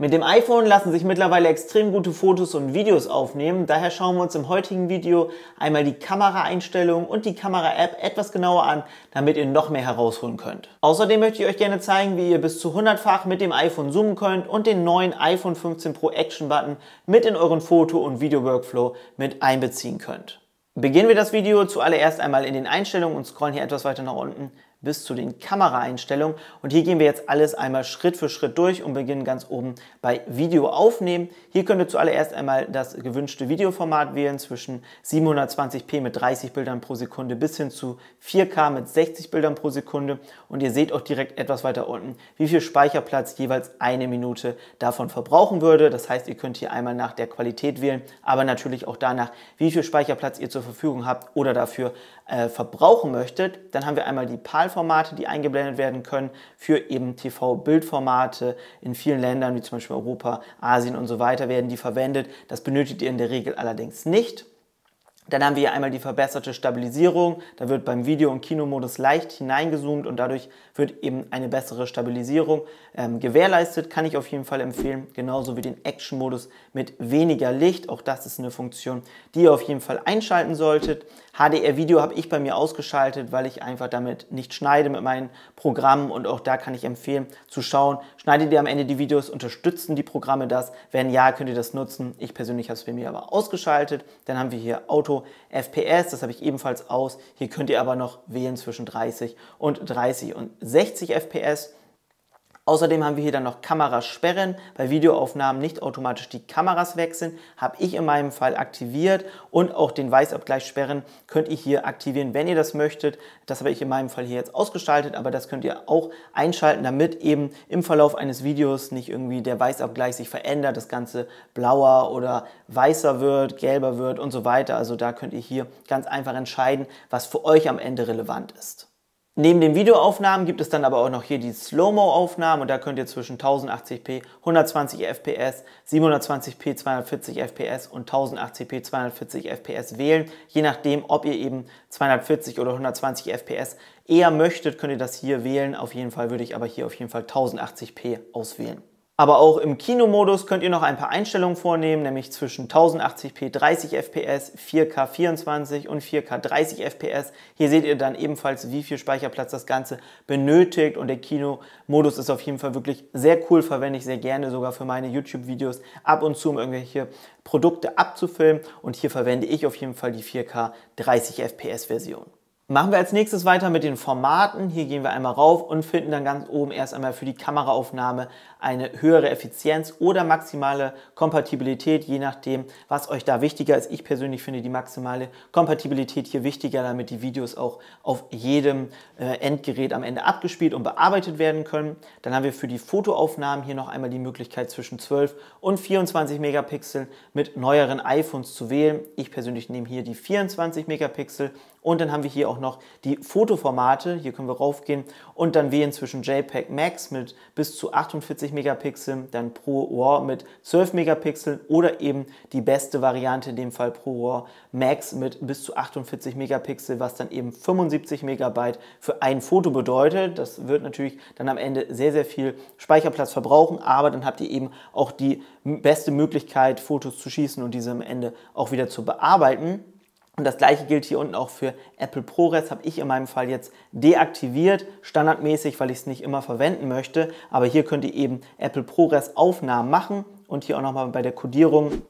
Mit dem iPhone lassen sich mittlerweile extrem gute Fotos und Videos aufnehmen, daher schauen wir uns im heutigen Video einmal die Kameraeinstellungen und die Kamera-App etwas genauer an, damit ihr noch mehr herausholen könnt. Außerdem möchte ich euch gerne zeigen, wie ihr bis zu 100-fach mit dem iPhone zoomen könnt und den neuen iPhone 15 Pro Action Button mit in euren Foto- und Video-Workflow mit einbeziehen könnt. Beginnen wir das Video zuallererst einmal in den Einstellungen und scrollen hier etwas weiter nach unten bis zu den Kameraeinstellungen. Und hier gehen wir jetzt alles einmal Schritt für Schritt durch und beginnen ganz oben bei Video aufnehmen. Hier könnt ihr zuallererst einmal das gewünschte Videoformat wählen zwischen 720p mit 30 Bildern pro Sekunde bis hin zu 4K mit 60 Bildern pro Sekunde. Und ihr seht auch direkt etwas weiter unten, wie viel Speicherplatz jeweils eine Minute davon verbrauchen würde. Das heißt, ihr könnt hier einmal nach der Qualität wählen, aber natürlich auch danach, wie viel Speicherplatz ihr zur Verfügung habt oder dafür, äh, verbrauchen möchtet, dann haben wir einmal die PAL-Formate, die eingeblendet werden können für eben TV-Bildformate. In vielen Ländern wie zum Beispiel Europa, Asien und so weiter werden die verwendet. Das benötigt ihr in der Regel allerdings nicht. Dann haben wir hier einmal die verbesserte Stabilisierung. Da wird beim Video- und Kinomodus leicht hineingezoomt und dadurch wird eben eine bessere Stabilisierung ähm, gewährleistet. Kann ich auf jeden Fall empfehlen. Genauso wie den Action-Modus mit weniger Licht. Auch das ist eine Funktion, die ihr auf jeden Fall einschalten solltet. HDR-Video habe ich bei mir ausgeschaltet, weil ich einfach damit nicht schneide mit meinen Programmen. Und auch da kann ich empfehlen zu schauen. Schneidet ihr am Ende die Videos? Unterstützen die Programme das? Wenn ja, könnt ihr das nutzen. Ich persönlich habe es bei mir aber ausgeschaltet. Dann haben wir hier Auto FPS. Das habe ich ebenfalls aus. Hier könnt ihr aber noch wählen zwischen 30 und 30 und 60 FPS Außerdem haben wir hier dann noch Kamerasperren. Bei Videoaufnahmen nicht automatisch die Kameras wechseln. Habe ich in meinem Fall aktiviert und auch den Weißabgleichsperren könnt ihr hier aktivieren, wenn ihr das möchtet. Das habe ich in meinem Fall hier jetzt ausgestaltet, aber das könnt ihr auch einschalten, damit eben im Verlauf eines Videos nicht irgendwie der Weißabgleich sich verändert, das Ganze blauer oder weißer wird, gelber wird und so weiter. Also da könnt ihr hier ganz einfach entscheiden, was für euch am Ende relevant ist. Neben den Videoaufnahmen gibt es dann aber auch noch hier die Slow-Mo-Aufnahmen und da könnt ihr zwischen 1080p 120 fps, 720p 240 fps und 1080p 240 fps wählen. Je nachdem, ob ihr eben 240 oder 120 fps eher möchtet, könnt ihr das hier wählen. Auf jeden Fall würde ich aber hier auf jeden Fall 1080p auswählen. Aber auch im Kinomodus könnt ihr noch ein paar Einstellungen vornehmen, nämlich zwischen 1080p 30 fps, 4K 24 und 4K 30 fps. Hier seht ihr dann ebenfalls, wie viel Speicherplatz das Ganze benötigt und der Kinomodus ist auf jeden Fall wirklich sehr cool, verwende ich sehr gerne sogar für meine YouTube-Videos ab und zu, um irgendwelche Produkte abzufilmen und hier verwende ich auf jeden Fall die 4K 30 fps Version. Machen wir als nächstes weiter mit den Formaten. Hier gehen wir einmal rauf und finden dann ganz oben erst einmal für die Kameraaufnahme eine höhere Effizienz oder maximale Kompatibilität, je nachdem, was euch da wichtiger ist. Ich persönlich finde die maximale Kompatibilität hier wichtiger, damit die Videos auch auf jedem äh, Endgerät am Ende abgespielt und bearbeitet werden können. Dann haben wir für die Fotoaufnahmen hier noch einmal die Möglichkeit zwischen 12 und 24 Megapixel mit neueren iPhones zu wählen. Ich persönlich nehme hier die 24 Megapixel und dann haben wir hier auch noch die Fotoformate. Hier können wir raufgehen und dann wählen zwischen JPEG Max mit bis zu 48 Megapixeln, dann Pro RAW mit 12 Megapixeln oder eben die beste Variante, in dem Fall Pro RAW Max mit bis zu 48 Megapixel, was dann eben 75 Megabyte für ein Foto bedeutet. Das wird natürlich dann am Ende sehr, sehr viel Speicherplatz verbrauchen, aber dann habt ihr eben auch die beste Möglichkeit, Fotos zu schießen und diese am Ende auch wieder zu bearbeiten. Und das gleiche gilt hier unten auch für Apple ProRes, habe ich in meinem Fall jetzt deaktiviert, standardmäßig, weil ich es nicht immer verwenden möchte. Aber hier könnt ihr eben Apple ProRes Aufnahmen machen und hier auch nochmal bei der Codierung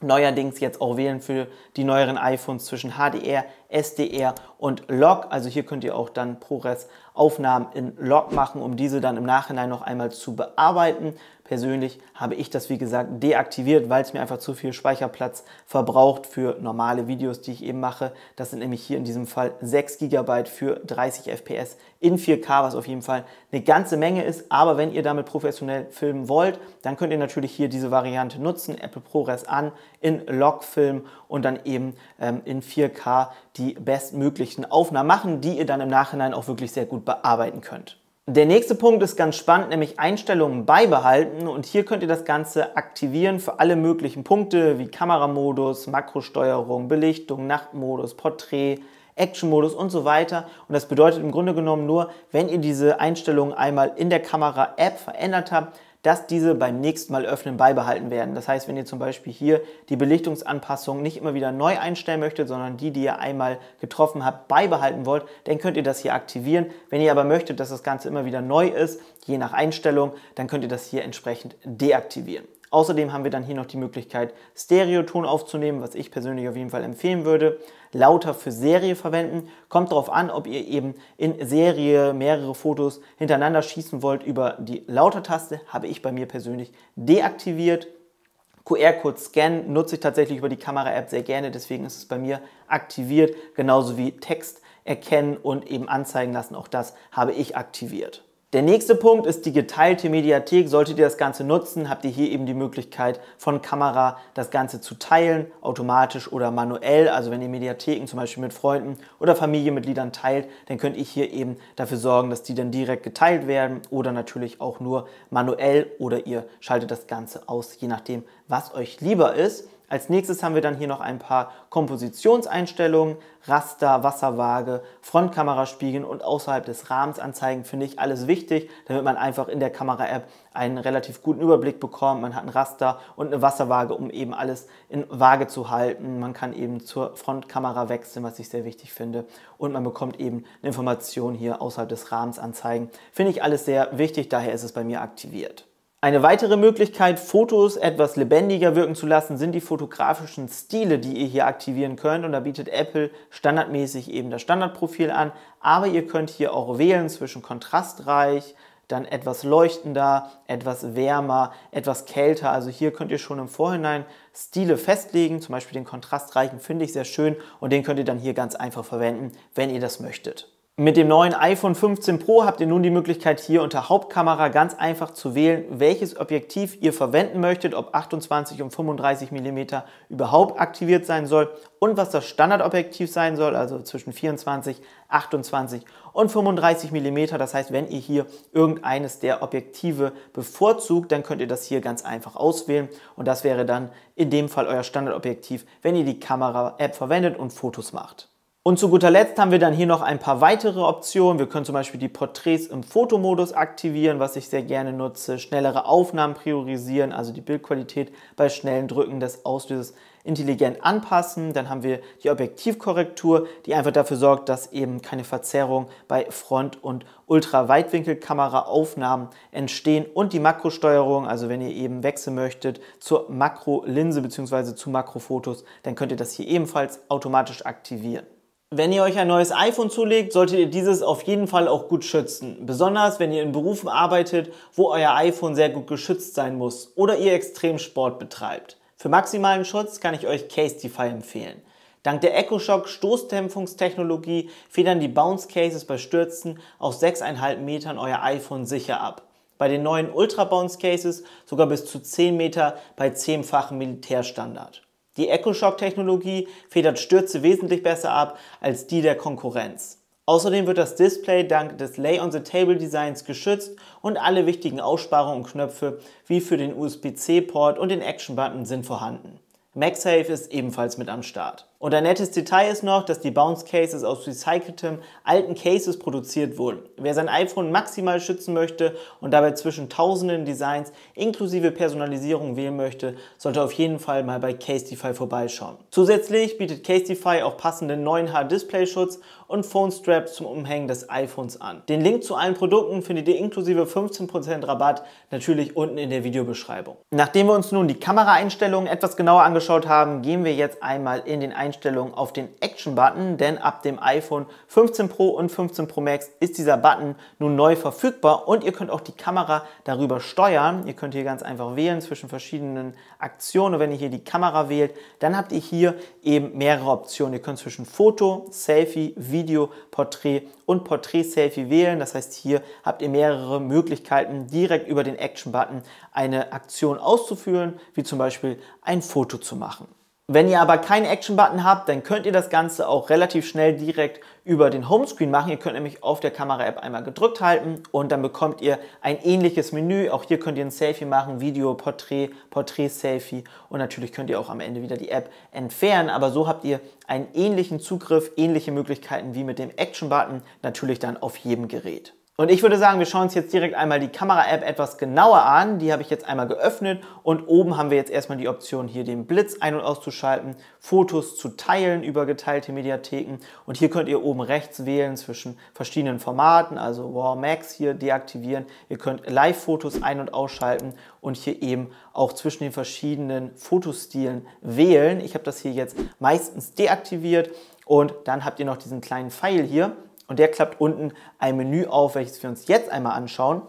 neuerdings jetzt auch wählen für die neueren iPhones zwischen HDR, SDR und Log. Also hier könnt ihr auch dann ProRes Aufnahmen in Log machen, um diese dann im Nachhinein noch einmal zu bearbeiten. Persönlich habe ich das, wie gesagt, deaktiviert, weil es mir einfach zu viel Speicherplatz verbraucht für normale Videos, die ich eben mache. Das sind nämlich hier in diesem Fall 6 GB für 30 FPS in 4K, was auf jeden Fall eine ganze Menge ist. Aber wenn ihr damit professionell filmen wollt, dann könnt ihr natürlich hier diese Variante nutzen, Apple ProRes an, in Log filmen und dann eben ähm, in 4K die bestmöglichen Aufnahmen machen, die ihr dann im Nachhinein auch wirklich sehr gut bearbeiten könnt. Der nächste Punkt ist ganz spannend, nämlich Einstellungen beibehalten und hier könnt ihr das Ganze aktivieren für alle möglichen Punkte wie Kameramodus, Makrosteuerung, Belichtung, Nachtmodus, Porträt, Actionmodus und so weiter. Und das bedeutet im Grunde genommen nur, wenn ihr diese Einstellungen einmal in der Kamera-App verändert habt, dass diese beim nächsten Mal öffnen beibehalten werden. Das heißt, wenn ihr zum Beispiel hier die Belichtungsanpassung nicht immer wieder neu einstellen möchtet, sondern die, die ihr einmal getroffen habt, beibehalten wollt, dann könnt ihr das hier aktivieren. Wenn ihr aber möchtet, dass das Ganze immer wieder neu ist, je nach Einstellung, dann könnt ihr das hier entsprechend deaktivieren. Außerdem haben wir dann hier noch die Möglichkeit, Stereoton aufzunehmen, was ich persönlich auf jeden Fall empfehlen würde. Lauter für Serie verwenden. Kommt darauf an, ob ihr eben in Serie mehrere Fotos hintereinander schießen wollt über die Lauter-Taste. Habe ich bei mir persönlich deaktiviert. QR-Code scannen nutze ich tatsächlich über die Kamera-App sehr gerne, deswegen ist es bei mir aktiviert, genauso wie Text erkennen und eben anzeigen lassen. Auch das habe ich aktiviert. Der nächste Punkt ist die geteilte Mediathek. Solltet ihr das Ganze nutzen, habt ihr hier eben die Möglichkeit von Kamera das Ganze zu teilen, automatisch oder manuell. Also wenn ihr Mediatheken zum Beispiel mit Freunden oder Familienmitgliedern teilt, dann könnt ihr hier eben dafür sorgen, dass die dann direkt geteilt werden oder natürlich auch nur manuell oder ihr schaltet das Ganze aus, je nachdem, was euch lieber ist. Als nächstes haben wir dann hier noch ein paar Kompositionseinstellungen, Raster, Wasserwaage, Frontkameraspiegeln und außerhalb des Rahmens anzeigen, finde ich alles wichtig, damit man einfach in der Kamera-App einen relativ guten Überblick bekommt. Man hat ein Raster und eine Wasserwaage, um eben alles in Waage zu halten. Man kann eben zur Frontkamera wechseln, was ich sehr wichtig finde. Und man bekommt eben eine Information hier außerhalb des Rahmens anzeigen. Finde ich alles sehr wichtig, daher ist es bei mir aktiviert. Eine weitere Möglichkeit, Fotos etwas lebendiger wirken zu lassen, sind die fotografischen Stile, die ihr hier aktivieren könnt. Und da bietet Apple standardmäßig eben das Standardprofil an. Aber ihr könnt hier auch wählen zwischen kontrastreich, dann etwas leuchtender, etwas wärmer, etwas kälter. Also hier könnt ihr schon im Vorhinein Stile festlegen. Zum Beispiel den kontrastreichen finde ich sehr schön und den könnt ihr dann hier ganz einfach verwenden, wenn ihr das möchtet. Mit dem neuen iPhone 15 Pro habt ihr nun die Möglichkeit, hier unter Hauptkamera ganz einfach zu wählen, welches Objektiv ihr verwenden möchtet, ob 28 und 35 mm überhaupt aktiviert sein soll und was das Standardobjektiv sein soll, also zwischen 24, 28 und 35 mm. Das heißt, wenn ihr hier irgendeines der Objektive bevorzugt, dann könnt ihr das hier ganz einfach auswählen und das wäre dann in dem Fall euer Standardobjektiv, wenn ihr die Kamera-App verwendet und Fotos macht. Und zu guter Letzt haben wir dann hier noch ein paar weitere Optionen. Wir können zum Beispiel die Porträts im Fotomodus aktivieren, was ich sehr gerne nutze, schnellere Aufnahmen priorisieren, also die Bildqualität bei schnellen Drücken des Auslösers intelligent anpassen. Dann haben wir die Objektivkorrektur, die einfach dafür sorgt, dass eben keine Verzerrung bei Front- und Ultraweitwinkelkameraaufnahmen entstehen und die Makrosteuerung, also wenn ihr eben wechseln möchtet zur Makrolinse bzw. zu Makrofotos, dann könnt ihr das hier ebenfalls automatisch aktivieren. Wenn ihr euch ein neues iPhone zulegt, solltet ihr dieses auf jeden Fall auch gut schützen. Besonders wenn ihr in Berufen arbeitet, wo euer iPhone sehr gut geschützt sein muss oder ihr Extremsport betreibt. Für maximalen Schutz kann ich euch Casetify empfehlen. Dank der EchoShock Stoßdämpfungstechnologie federn die Bounce Cases bei Stürzen aus 6,5 Metern euer iPhone sicher ab. Bei den neuen Ultra Bounce Cases sogar bis zu 10 Meter bei 10-fachen Militärstandard. Die EchoShock-Technologie federt Stürze wesentlich besser ab als die der Konkurrenz. Außerdem wird das Display dank des Lay-on-the-Table-Designs geschützt und alle wichtigen Aussparungen und Knöpfe wie für den USB-C-Port und den Action-Button sind vorhanden. MagSafe ist ebenfalls mit am Start. Und ein nettes Detail ist noch, dass die Bounce Cases aus recyceltem alten Cases produziert wurden. Wer sein iPhone maximal schützen möchte und dabei zwischen tausenden Designs inklusive Personalisierung wählen möchte, sollte auf jeden Fall mal bei Castify vorbeischauen. Zusätzlich bietet Castify auch passenden 9H-Display-Schutz und Phone Straps zum Umhängen des iPhones an. Den Link zu allen Produkten findet ihr inklusive 15% Rabatt natürlich unten in der Videobeschreibung. Nachdem wir uns nun die Kameraeinstellungen etwas genauer angeschaut haben, gehen wir jetzt einmal in den Einstellungen Einstellungen auf den Action-Button, denn ab dem iPhone 15 Pro und 15 Pro Max ist dieser Button nun neu verfügbar und ihr könnt auch die Kamera darüber steuern. Ihr könnt hier ganz einfach wählen zwischen verschiedenen Aktionen. Und wenn ihr hier die Kamera wählt, dann habt ihr hier eben mehrere Optionen. Ihr könnt zwischen Foto, Selfie, Video, Porträt und Porträt-Selfie wählen. Das heißt, hier habt ihr mehrere Möglichkeiten, direkt über den Action-Button eine Aktion auszuführen, wie zum Beispiel ein Foto zu machen. Wenn ihr aber keinen Action-Button habt, dann könnt ihr das Ganze auch relativ schnell direkt über den Homescreen machen. Ihr könnt nämlich auf der Kamera-App einmal gedrückt halten und dann bekommt ihr ein ähnliches Menü. Auch hier könnt ihr ein Selfie machen, Video, Porträt, Porträt-Selfie und natürlich könnt ihr auch am Ende wieder die App entfernen. Aber so habt ihr einen ähnlichen Zugriff, ähnliche Möglichkeiten wie mit dem Action-Button, natürlich dann auf jedem Gerät. Und ich würde sagen, wir schauen uns jetzt direkt einmal die Kamera-App etwas genauer an. Die habe ich jetzt einmal geöffnet und oben haben wir jetzt erstmal die Option, hier den Blitz ein- und auszuschalten, Fotos zu teilen über geteilte Mediatheken. Und hier könnt ihr oben rechts wählen zwischen verschiedenen Formaten, also RAW Max hier deaktivieren. Ihr könnt Live-Fotos ein- und ausschalten und hier eben auch zwischen den verschiedenen Fotostilen wählen. Ich habe das hier jetzt meistens deaktiviert und dann habt ihr noch diesen kleinen Pfeil hier und der klappt unten ein Menü auf, welches wir uns jetzt einmal anschauen.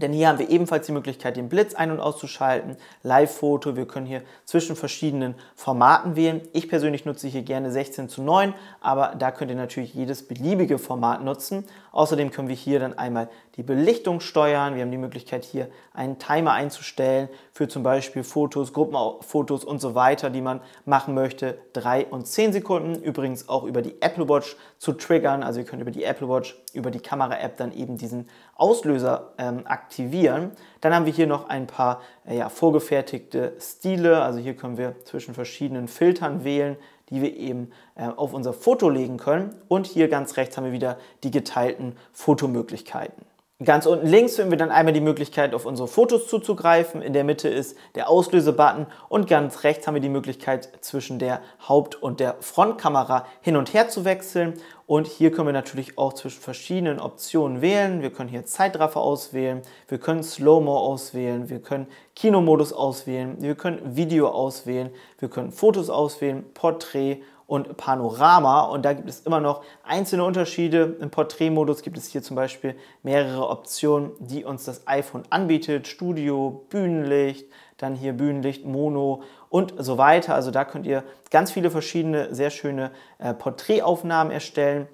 Denn hier haben wir ebenfalls die Möglichkeit, den Blitz ein- und auszuschalten, Live-Foto. Wir können hier zwischen verschiedenen Formaten wählen. Ich persönlich nutze hier gerne 16 zu 9, aber da könnt ihr natürlich jedes beliebige Format nutzen. Außerdem können wir hier dann einmal die Belichtung steuern. Wir haben die Möglichkeit hier einen Timer einzustellen für zum Beispiel Fotos, Gruppenfotos und so weiter, die man machen möchte. 3 und 10 Sekunden. Übrigens auch über die Apple Watch zu triggern. Also ihr könnt über die Apple Watch, über die Kamera-App dann eben diesen Auslöser ähm, aktivieren. Dann haben wir hier noch ein paar äh, ja, vorgefertigte Stile. Also hier können wir zwischen verschiedenen Filtern wählen die wir eben äh, auf unser Foto legen können. Und hier ganz rechts haben wir wieder die geteilten Fotomöglichkeiten. Ganz unten links finden wir dann einmal die Möglichkeit, auf unsere Fotos zuzugreifen. In der Mitte ist der Auslösebutton und ganz rechts haben wir die Möglichkeit, zwischen der Haupt- und der Frontkamera hin und her zu wechseln. Und hier können wir natürlich auch zwischen verschiedenen Optionen wählen. Wir können hier Zeitraffer auswählen, wir können Slow-Mo auswählen, wir können Kinomodus auswählen, wir können Video auswählen, wir können Fotos auswählen, Porträt und Panorama. Und da gibt es immer noch einzelne Unterschiede. Im Porträtmodus gibt es hier zum Beispiel mehrere Optionen, die uns das iPhone anbietet. Studio, Bühnenlicht, dann hier Bühnenlicht, Mono und so weiter. Also da könnt ihr ganz viele verschiedene, sehr schöne äh, Porträtaufnahmen erstellen.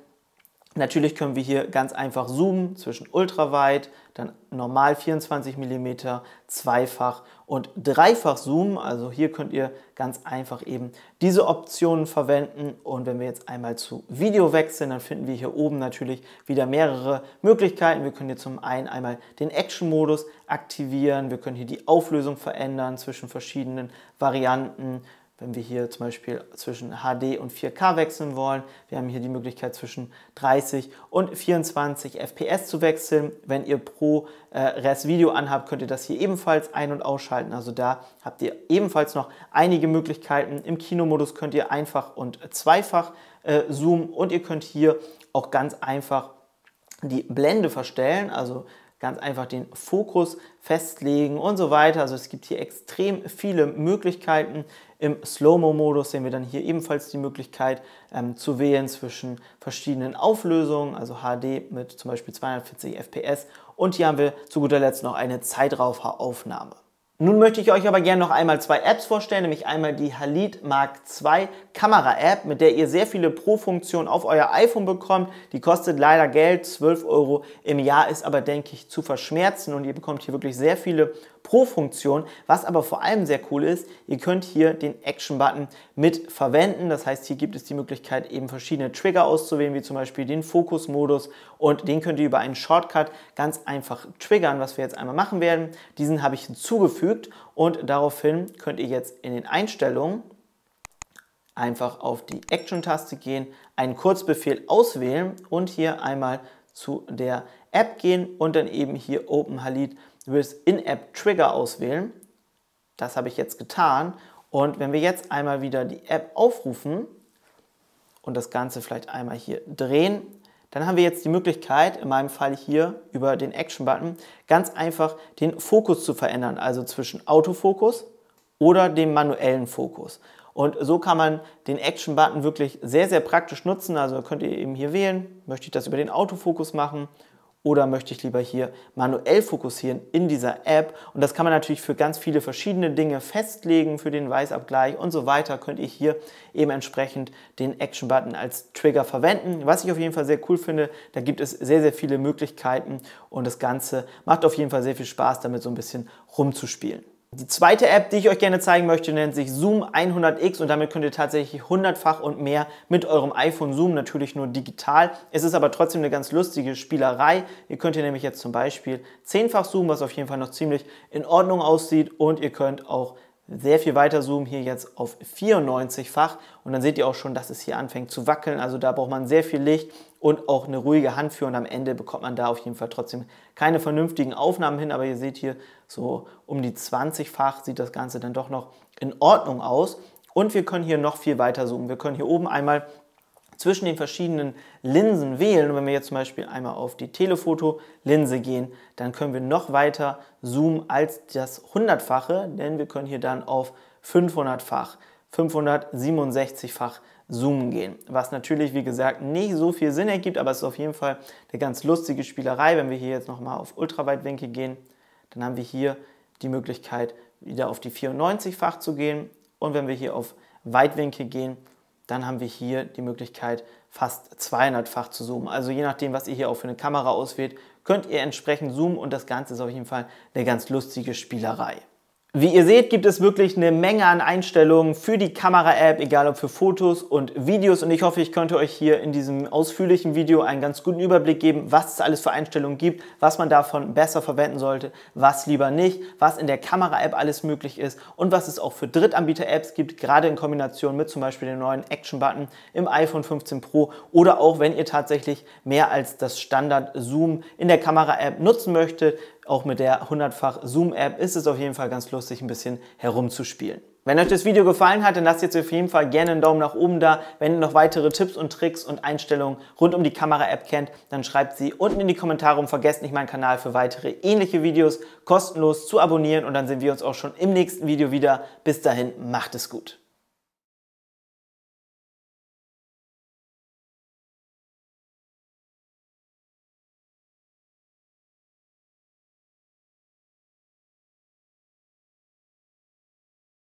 Natürlich können wir hier ganz einfach zoomen zwischen ultraweit, dann normal 24 mm, zweifach und dreifach zoomen. Also hier könnt ihr ganz einfach eben diese Optionen verwenden. Und wenn wir jetzt einmal zu Video wechseln, dann finden wir hier oben natürlich wieder mehrere Möglichkeiten. Wir können hier zum einen einmal den Action-Modus aktivieren. Wir können hier die Auflösung verändern zwischen verschiedenen Varianten wenn wir hier zum Beispiel zwischen HD und 4K wechseln wollen. Wir haben hier die Möglichkeit zwischen 30 und 24 FPS zu wechseln. Wenn ihr pro äh, Res Video anhabt, könnt ihr das hier ebenfalls ein- und ausschalten. Also da habt ihr ebenfalls noch einige Möglichkeiten. Im Kinomodus könnt ihr einfach und zweifach äh, zoomen und ihr könnt hier auch ganz einfach die Blende verstellen. Also ganz einfach den Fokus festlegen und so weiter. Also es gibt hier extrem viele Möglichkeiten. Im Slow-Mo-Modus sehen wir dann hier ebenfalls die Möglichkeit ähm, zu wählen zwischen verschiedenen Auflösungen, also HD mit zum Beispiel 240 FPS und hier haben wir zu guter Letzt noch eine Zeitrauferaufnahme. Nun möchte ich euch aber gerne noch einmal zwei Apps vorstellen, nämlich einmal die Halit Mark II Kamera App, mit der ihr sehr viele Pro-Funktionen auf euer iPhone bekommt. Die kostet leider Geld, 12 Euro im Jahr, ist aber denke ich zu verschmerzen und ihr bekommt hier wirklich sehr viele pro Funktion. Was aber vor allem sehr cool ist, ihr könnt hier den Action-Button mit verwenden. Das heißt, hier gibt es die Möglichkeit, eben verschiedene Trigger auszuwählen, wie zum Beispiel den Fokus-Modus und den könnt ihr über einen Shortcut ganz einfach triggern, was wir jetzt einmal machen werden. Diesen habe ich hinzugefügt und daraufhin könnt ihr jetzt in den Einstellungen einfach auf die Action-Taste gehen, einen Kurzbefehl auswählen und hier einmal zu der App gehen und dann eben hier Open Halid Du willst In-App-Trigger auswählen. Das habe ich jetzt getan. Und wenn wir jetzt einmal wieder die App aufrufen und das Ganze vielleicht einmal hier drehen, dann haben wir jetzt die Möglichkeit, in meinem Fall hier über den Action-Button, ganz einfach den Fokus zu verändern, also zwischen Autofokus oder dem manuellen Fokus. Und so kann man den Action-Button wirklich sehr, sehr praktisch nutzen. Also könnt ihr eben hier wählen, möchte ich das über den Autofokus machen oder möchte ich lieber hier manuell fokussieren in dieser App? Und das kann man natürlich für ganz viele verschiedene Dinge festlegen, für den Weißabgleich und so weiter könnt ihr hier eben entsprechend den Action-Button als Trigger verwenden. Was ich auf jeden Fall sehr cool finde, da gibt es sehr, sehr viele Möglichkeiten und das Ganze macht auf jeden Fall sehr viel Spaß, damit so ein bisschen rumzuspielen. Die zweite App, die ich euch gerne zeigen möchte, nennt sich Zoom 100x und damit könnt ihr tatsächlich hundertfach und mehr mit eurem iPhone zoomen, natürlich nur digital. Es ist aber trotzdem eine ganz lustige Spielerei. Ihr könnt hier nämlich jetzt zum Beispiel zehnfach zoomen, was auf jeden Fall noch ziemlich in Ordnung aussieht und ihr könnt auch sehr viel weiter zoomen, hier jetzt auf 94-fach und dann seht ihr auch schon, dass es hier anfängt zu wackeln, also da braucht man sehr viel Licht und auch eine ruhige Hand für und am Ende bekommt man da auf jeden Fall trotzdem keine vernünftigen Aufnahmen hin, aber ihr seht hier so um die 20-fach sieht das Ganze dann doch noch in Ordnung aus und wir können hier noch viel weiter zoomen. Wir können hier oben einmal zwischen den verschiedenen Linsen wählen. wenn wir jetzt zum Beispiel einmal auf die Telefoto-Linse gehen, dann können wir noch weiter zoomen als das 100-fache, denn wir können hier dann auf 500-fach, 567-fach zoomen gehen. Was natürlich, wie gesagt, nicht so viel Sinn ergibt, aber es ist auf jeden Fall eine ganz lustige Spielerei. Wenn wir hier jetzt nochmal auf Ultraweitwinkel gehen, dann haben wir hier die Möglichkeit, wieder auf die 94-fach zu gehen. Und wenn wir hier auf Weitwinkel gehen, dann haben wir hier die Möglichkeit, fast 200-fach zu zoomen. Also je nachdem, was ihr hier auch für eine Kamera auswählt, könnt ihr entsprechend zoomen und das Ganze ist auf jeden Fall eine ganz lustige Spielerei. Wie ihr seht, gibt es wirklich eine Menge an Einstellungen für die Kamera-App, egal ob für Fotos und Videos. Und ich hoffe, ich konnte euch hier in diesem ausführlichen Video einen ganz guten Überblick geben, was es alles für Einstellungen gibt, was man davon besser verwenden sollte, was lieber nicht, was in der Kamera-App alles möglich ist und was es auch für Drittanbieter-Apps gibt, gerade in Kombination mit zum Beispiel dem neuen Action-Button im iPhone 15 Pro oder auch wenn ihr tatsächlich mehr als das Standard-Zoom in der Kamera-App nutzen möchtet, auch mit der 100-fach Zoom-App ist es auf jeden Fall ganz lustig, ein bisschen herumzuspielen. Wenn euch das Video gefallen hat, dann lasst jetzt auf jeden Fall gerne einen Daumen nach oben da. Wenn ihr noch weitere Tipps und Tricks und Einstellungen rund um die Kamera-App kennt, dann schreibt sie unten in die Kommentare und vergesst nicht meinen Kanal für weitere ähnliche Videos kostenlos zu abonnieren und dann sehen wir uns auch schon im nächsten Video wieder. Bis dahin, macht es gut.